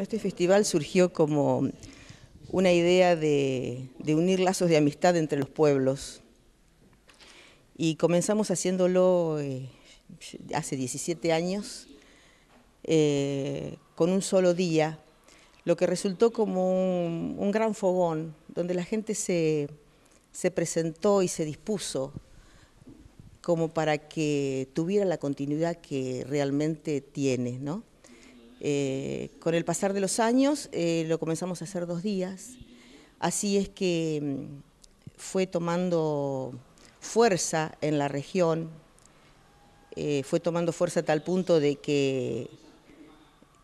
este festival surgió como una idea de, unir lazos de amistad entre los pueblos. Y comenzamos haciéndolo eh, hace 17 años eh, con un solo día, lo que resultó como un, gran fogón, donde la gente se, se presentó y se dispuso como para que tuviera la continuidad que realmente tiene, ¿no? Eh, con el pasar de los años eh, lo comenzamos a hacer dos días, así es que mm, fue tomando fuerza en la región, eh, fue tomando fuerza tal punto de que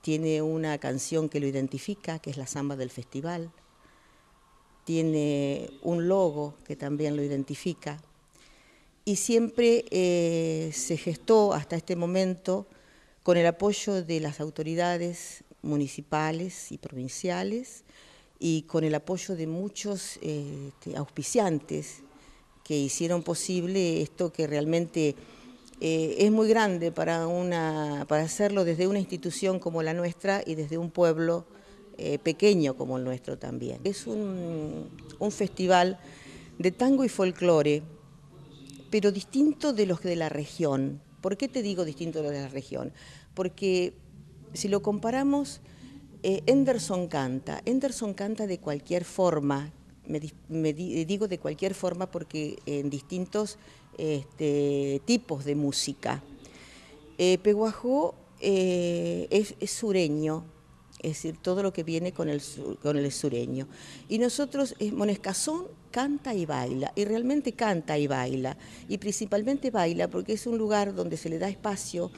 tiene una canción que lo identifica, que es la samba del festival, tiene un logo que también lo identifica, y siempre se gestó hasta este momento con el apoyo de las autoridades municipales y provinciales y con el apoyo de muchos este, auspiciantes que hicieron posible esto que realmente eh, es muy grande para, una, para hacerlo desde una institución como la nuestra y desde un pueblo eh, pequeño como el nuestro también. Es un, un festival de tango y folclore, pero distinto de los de la región ¿Por qué te digo distinto de la región? Porque si lo comparamos, eh, canta. Anderson canta de cualquier forma, me, digo de cualquier forma porque en distintos este, tipos de música. Eh, Peguajó eh, es sureño, es decir, todo lo que viene con el, sureño. Y nosotros, eh, Monescazón canta y baila, y realmente canta y baila, y principalmente baila porque es un lugar donde se le da espacio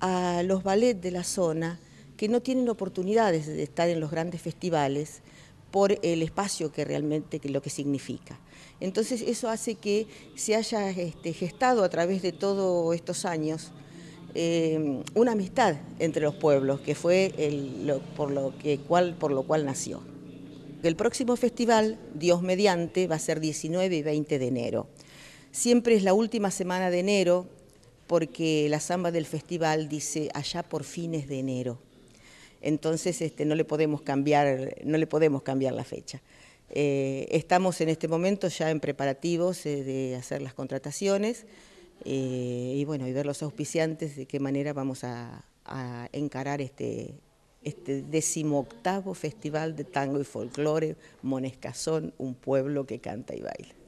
a los ballets de la zona que no tienen oportunidades de estar en los grandes festivales por el espacio que realmente lo que significa. Entonces eso hace que se haya este, gestado a través de todos estos años Em, una amistad entre los pueblos, que fue por, lo cual, nació. El próximo festival, Dios mediante, va a ser 19 y 20 de enero. Siempre es la última semana de enero porque la samba del festival dice allá por fines de enero. Entonces este, no, le podemos cambiar, no le podemos cambiar la fecha. Eh, estamos en este momento ya en preparativos eh, de hacer las contrataciones. Eh, y bueno, y ver los auspiciantes de qué manera vamos a, encarar este, este decimoctavo Festival de Tango y Folclore, Monescazón, un pueblo que canta y baila.